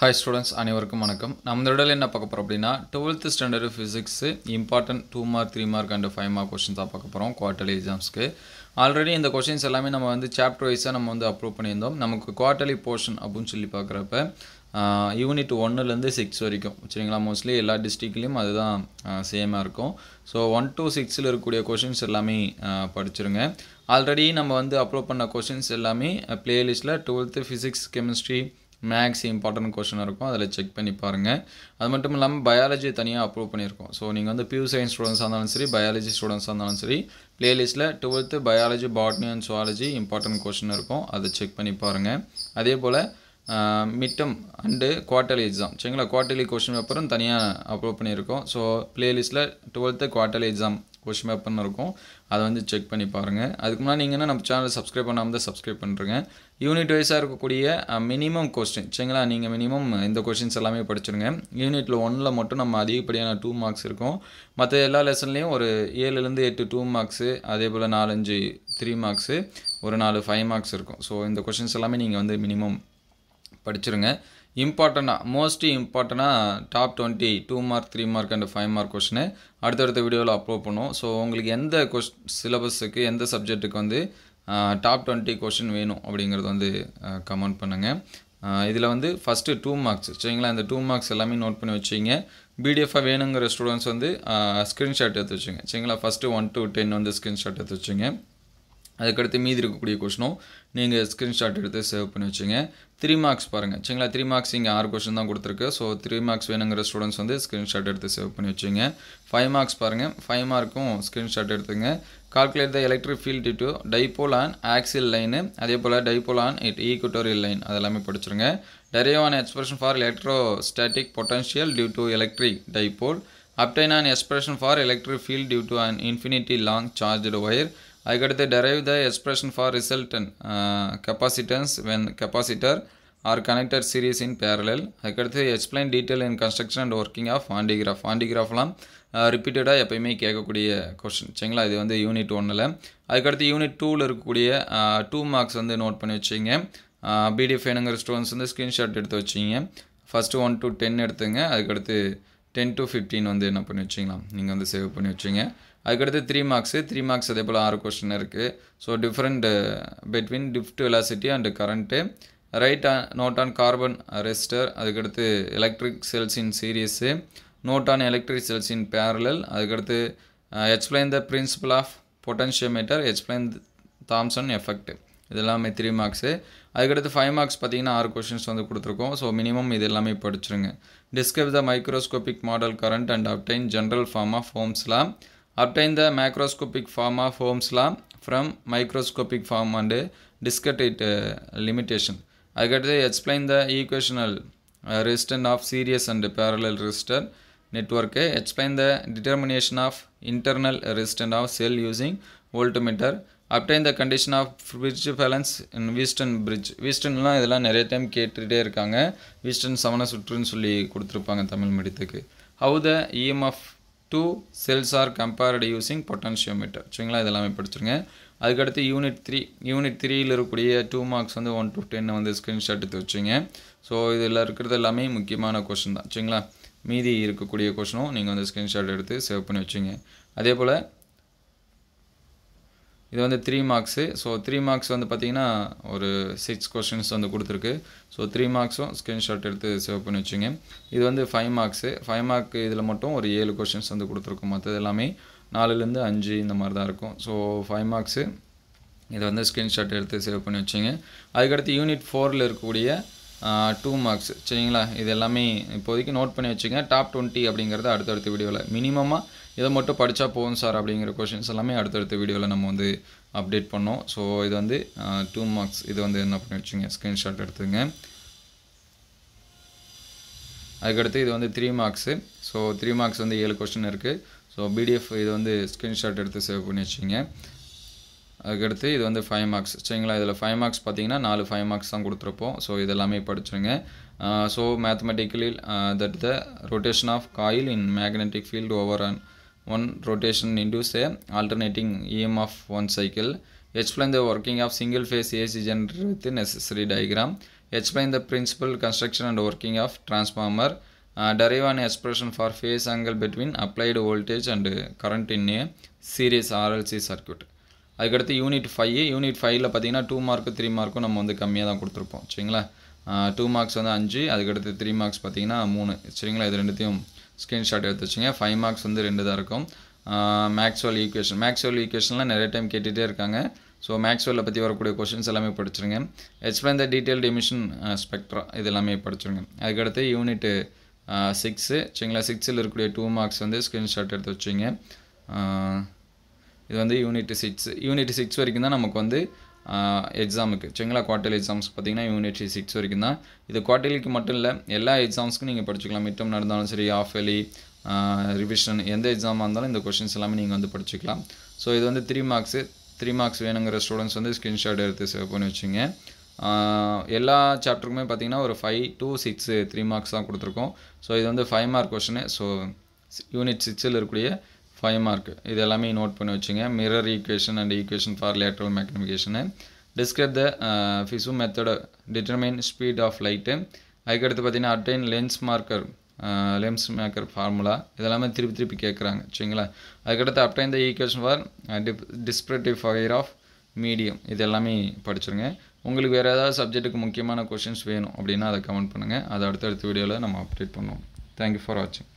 Hi students அனைவருக்கும் வணக்கம் நம்ம இடத்துல என்ன பார்க்க போகிறோம் அப்படின்னா twelfth standard physics important two mark three mark and five mark questions தான் பார்க்க போகிறோம் குவார்டர்லி எக்ஸாம்ஸ்க்கு ஆல்ரெடி இந்த கொஷின்ஸ் எல்லாமே நம்ம வந்து சாப்டர் வைஸாக நம்ம வந்து அப்ரூவ் பண்ணியிருந்தோம் நமக்கு குவார்டர்லி போர்ஷன் அப்படின்னு சொல்லி பார்க்குறப்ப யூனிட் ஒன்னுலேருந்து சிக்ஸ் வரைக்கும் சரிங்களா மோஸ்ட்லி எல்லா டிஸ்ட்ரிக்ட்லேயும் அதுதான் சேமாக இருக்கும் ஸோ ஒன் டூ சிக்ஸில் இருக்கக்கூடிய கொஷின்ஸ் எல்லாமே படிச்சிருங்க ஆல்ரெடி நம்ம வந்து அப்ரூவ் பண்ண கொஷின்ஸ் எல்லாமே ப்ளேலிஸ்ட்டில் twelfth physics chemistry maths important question இருக்கும் அதில் செக் பண்ணி பாருங்கள் அது மட்டும் இல்லாமல் பயாலஜி தனியாக அப்ரூவ் பண்ணியிருக்கோம் ஸோ நீங்கள் வந்து பியூ சயின்ஸ் ஸ்டூடெண்ட்ஸாக இருந்தாலும் சரி பயாலஜி ஸ்டூடெண்ட்ஸாக இருந்தாலும் சரி ப்ளேலிஸ்ட்டில் twelfth biology botany and zoology important question இருக்கும் அதை செக் பண்ணி பாருங்கள் அதே போல் மிட்டம் அண்டு குவார்டர்லி எக்ஸாம் சரிங்களா குவார்டர்லி கொஷின் பேப்பரும் தனியாக அப்ரூவ் பண்ணியிருக்கோம் ஸோ ப்ளேலிஸ்ட்டில் டுவெல்த்து குவார்டர்லி எக்ஸாம் கொஷின் பேப்பர்னு இருக்கும் அதை வந்து செக் பண்ணி பாருங்கள் அதுக்கு முன்னாடி நீங்கள் என்ன நம்ம சேனலை சப்ஸ்கிரைப் பண்ணாமல் தான் சப்ஸ்கிரைப் பண்ணுறங்க யூனிட் வைஸாக இருக்கக்கூடிய மினிமம் கொஸ்டின் சரிங்களா நீங்கள் மினிமம் இந்த கொஸ்டின்ஸ் எல்லாமே படிச்சுருங்க யூனிட்டில் ஒன்றில் மட்டும் நம்ம அதிகப்படியான டூ மார்க்ஸ் இருக்கும் மற்ற எல்லா லெசன்லேயும் ஒரு ஏழுலேருந்து எட்டு டூ மார்க்ஸு அதே போல் நாலஞ்சு த்ரீ மார்க்ஸு ஒரு நாலு ஃபைவ் மார்க்ஸ் இருக்கும் ஸோ இந்த கொஷின்ஸ் எல்லாமே நீங்கள் வந்து மினிமம் படிச்சிருங்க இம்பார்ட்டண்ட்டாக மோஸ்ட்லி இம்பார்ட்டண்ட்டாக top twenty two mark three mark and five mark question அடுத்தடுத்த வீடியோவில் அப்லோட் பண்ணுவோம் ஸோ உங்களுக்கு எந்த கொஷ் சிலபஸுக்கு எந்த சப்ஜெக்ட்டுக்கு வந்து டாப் டுவெண்ட்டி கொஷின் வேணும் அப்படிங்கிறது வந்து கமெண்ட் பண்ணுங்கள் இதில் வந்து ஃபஸ்ட்டு டூ மார்க்ஸ் சரிங்களா இந்த டூ மார்க்ஸ் எல்லாமே நோட் பண்ணி வச்சுங்க பிடிஎஃபாக வேணுங்கிற ஸ்டூடெண்ட்ஸ் வந்து ஸ்க்ரீன்ஷாட் எடுத்து வச்சுங்க சரிங்களா ஃபஸ்ட்டு ஒன் டு டென் வந்து ஸ்க்ரீன்ஷாட் எடுத்து வச்சுங்க அதுக்கடுத்து மீதி இருக்கக்கூடிய கொஷனும் நீங்கள் ஸ்க்ரீன்ஷாட் எடுத்து சேவ் பண்ணி வச்சுங்க த்ரீ மார்க்ஸ் பாருங்கள் சரிங்களா த்ரீ மார்க்ஸ் இங்கே ஆறு கொஷின் தான் கொடுத்துருக்கு ஸோ த்ரீ மார்க்ஸ் வேணுங்கிற ஸ்டூடெண்ட்ஸ் வந்து ஸ்க்ரீன்ஷாட் எடுத்து சேவ் பண்ணி வச்சுங்க ஃபைவ் மார்க்ஸ் பாருங்கள் ஃபைவ் மார்க்கும் ஸ்க்ரீன்ஷாட் எடுத்துங்க calculate the electric field to dipole on axial line அதே போல் dipole on it equatorial line அதெல்லாமே படிச்சுருங்க derive an expression for static potential due to electric dipole obtain an expression for electric field due to an infinity long charged wire அதுக்கடுத்து derive the expression for resultant capacitance when capacitor are connected series in parallel அதுக்கடுத்து explain detail in construction and working of Van de Graaff ஆண்டிகிராஃப்லாம் ரிப்பீட்டடாக எப்பயுமே கேட்கக்கூடிய question சரிங்களா இது வந்து unit ஒன்றில் அதுக்கடுத்து யூனிட் டூவில் இருக்கக்கூடிய டூ uh, மார்க்ஸ் வந்து நோட் பண்ணி வச்சிங்க பிடிஎஃப்ஐனுங்கிற uh, ஸ்டூடெண்ட்ஸ் வந்து ஸ்க்ரீன்ஷாட் எடுத்து வச்சிங்க ஃபஸ்ட்டு ஒன் டு டென் எடுத்துங்க அதுக்கடுத்து டென் டு ஃபிஃப்டீன் வந்து என்ன பண்ணி வச்சிங்களாம் நீங்கள் வந்து சேவ் பண்ணி வச்சிங்க அதுக்கடுத்து த்ரீ மார்க்ஸு த்ரீ மார்க்ஸ் அதே போல் ஆறு கொஸ்டின் இருக்குது so different between drift velocity and current write on note on carbon resistor அதுக்கடுத்து electric cells in series note on electric cells in parallel அதுக்கடுத்து explain the principle of potentiometer explain Thomson effect இது எல்லாமே three marks அதுக்கடுத்து five marks பார்த்தீங்கன்னா ஆறு questions வந்து கொடுத்துருக்கோம் so minimum இது எல்லாமே படிச்சுருங்க describe the microscopic model current and obtain general form of ஃபோம்ஸ்லாம் obtain the macroscopic form of Ohm's law from microscopic form and discuss its uh, limitation. I got to explain the equational uh, resistance of series and parallel resistor network. Explain the determination of internal resistance of cell using voltmeter. Obtain the condition of bridge balance in Wheaton bridge. Wheatonலாம் இதெல்லாம் நிறைய time கேட்டுகிட்டே இருக்காங்க வீஸ்டன் சமண சுற்றுன்னு சொல்லி கொடுத்துருப்பாங்க தமிழ் மெடித்துக்கு how the EMF two cells are compared using potentiometer சரிங்களா இதெல்லாமே படிச்சிருங்க அதுக்கடுத்து யூனிட் த்ரீ யூனிட் த்ரீயில் இருக்கக்கூடிய டூ மார்க்ஸ் வந்து ஒன் டு டென் வந்து ஸ்க்ரீன்ஷாட் எடுத்து வச்சுங்க ஸோ இதில் இருக்கிறது எல்லாமே முக்கியமான கொஷின் தான் சரிங்களா மீதி இருக்கக்கூடிய கொஷினும் நீங்கள் வந்து ஸ்க்ரீன்ஷாட் எடுத்து சேவ் பண்ணி வச்சுங்க அதே போல் இது வந்து three marks so three marks வந்து பார்த்திங்கன்னா ஒரு சிக்ஸ் கொஷின்ஸ் வந்து கொடுத்துருக்கு ஸோ த்ரீ மார்க்ஸும் ஸ்க்ரீன்ஷாட் எடுத்து சேவ் பண்ணி வச்சுங்க இது வந்து ஃபைவ் மார்க்ஸு ஃபைவ் மார்க் இதில் மட்டும் ஒரு ஏழு கொஷின்ஸ் வந்து கொடுத்துருக்கும் மற்றது எல்லாமே நாலுலேருந்து அஞ்சு இந்த மாதிரி தான் இருக்கும் ஸோ ஃபைவ் மார்க்ஸு இதை வந்து ஸ்க்ரீன்ஷாட் எடுத்து சேவ் பண்ணி வச்சுங்க அதுக்கடுத்து யூனிட் ஃபோரில் இருக்கக்கூடிய டூ மார்க்ஸ் சரிங்களா இது எல்லாமே இப்போதைக்கு நோட் பண்ணி வச்சுக்கங்க டாப் டுவெண்ட்டி அப்படிங்கிறத அடுத்தடுத்த வீடியோவில் மினிமமாக இதை மட்டும் படித்தா போதும் சார் அப்படிங்கிற கொஷின்ஸ் எல்லாமே அடுத்தடுத்த வீடியோவில் நம்ம வந்து அப்டேட் பண்ணோம் ஸோ இது வந்து டூ மார்க்ஸ் இது வந்து என்ன பண்ணி வச்சுங்க ஸ்க்ரீன்ஷாட் எடுத்துங்க அதுக்கடுத்து இது வந்து three marks so three marks வந்து ஏழு கொஷின் இருக்குது ஸோ பிடிஎஃப் இது வந்து ஸ்க்ரீன்ஷாட் எடுத்து சேவ் பண்ணி வச்சுங்க அதுக்கடுத்து இது வந்து ஃபைவ் மார்க்ஸ் சரிங்களா இதில் ஃபைவ் மார்க்ஸ் பார்த்தீங்கன்னா நாலு ஃபைவ் மார்க்ஸ் தான் கொடுத்துருப்போம் ஸோ இதெல்லாமே படிச்சுருங்க so mathematically that the rotation of coil in magnetic field over an one rotation induce a alternating E M of one cycle explain the working of single phase AC generator with necessary diagram explain the principle construction and working of transformer derive an expression for phase angle between applied voltage and current in a series RLC circuit அதுக்கடுத்து unit five unit ஃபைவ்ல பார்த்தீங்கன்னா two mark three மார்க்கும் நம்ம வந்து கம்மியாக தான் கொடுத்துருப்போம் சரிங்களா டூ மார்க்ஸ் வந்து அஞ்சு அதுக்கடுத்து த்ரீ மார்க்ஸ் பார்த்தீங்கன்னா மூணு சரிங்களா இது ரெண்டுத்தையும் ஸ்க்ரீன்ஷாட் எடுத்து வச்சுங்க ஃபைவ் மார்க்ஸ் வந்து ரெண்டு தான் இருக்கும் மேக்ஸ்வல் ஈக்குவேஷன் மேக்ஸ்வல் ஈக்குவேஷன்லாம் நிறைய டைம் கேட்டுகிட்டே இருக்காங்க ஸோ மேக்ஸ்வெல்லை பற்றி வரக்கூடிய கொஷின்ஸ் எல்லாமே படிச்சிருங்க explain the detail emission spectra இது எல்லாமே படிச்சிருங்க அதுக்கடுத்து யூனிட்டு சிக்ஸு சரிங்களா சிக்ஸில் இருக்கக்கூடிய டூ மார்க்ஸ் வந்து ஸ்க்ரீன்ஷாட் எடுத்து வச்சுங்க இது வந்து யூனிட் சிக்ஸ் யூனிட் சிக்ஸ் வரைக்கும் தான் நமக்கு வந்து எக்ஸாமுக்கு சரிங்களா குவார்டர்லி எக்ஸாம்ஸ் பார்த்தீங்கன்னா யூனிட் சிக்ஸ் வரைக்கும் தான் இது குவார்டர்லிக்கு மட்டும் இல்லை எல்லா எக்ஸாம்ஸ்க்கும் நீங்கள் படிச்சுக்கலாம் மிட்டம் நடந்தாலும் சரி ஆஃப் எலி ரிவிஷன் எந்த எக்ஸாமாக இருந்தாலும் இந்த கொஷின்ஸ் எல்லாமே நீங்கள் வந்து படிச்சுக்கலாம் ஸோ இது வந்து த்ரீ மார்க்ஸு த்ரீ மார்க்ஸ் வேணுங்கிற ஸ்டூடெண்ட்ஸ் வந்து ஸ்க்ரீன்ஷாட் எடுத்து சேவ் பண்ணி வச்சுங்க எல்லா சாப்டருக்குமே பார்த்தீங்கன்னா ஒரு five two six three marks தான் கொடுத்துருக்கோம் ஸோ இது வந்து five mark question so unit சிக்ஸில் இருக்கக்கூடிய ஃபைவ் மார்க் இது எல்லாமே நோட் பண்ணி வச்சுங்க mirror equation and equation for lateral magnification describe the Fizeau method determine speed of light அதுக்கடுத்து பார்த்தீங்கன்னா obtain lens maker lens maker formula இதெல்லாமே திருப்பி திருப்பி கேட்குறாங்க சரிங்களா அதுக்கடுத்து obtain the equation for dip dispersive power of medium இது எல்லாமே படிச்சுருங்க உங்களுக்கு வேறு ஏதாவது சப்ஜெக்ட்டுக்கு முக்கியமான கொஷின்ஸ் வேணும் அப்படின்னா அதை கமெண்ட் பண்ணுங்கள் அதை அடுத்தடுத்த வீடியோவில் நம்ம அப்டேட் பண்ணுவோம் தேங்க்யூ ஃபார் வாட்சிங்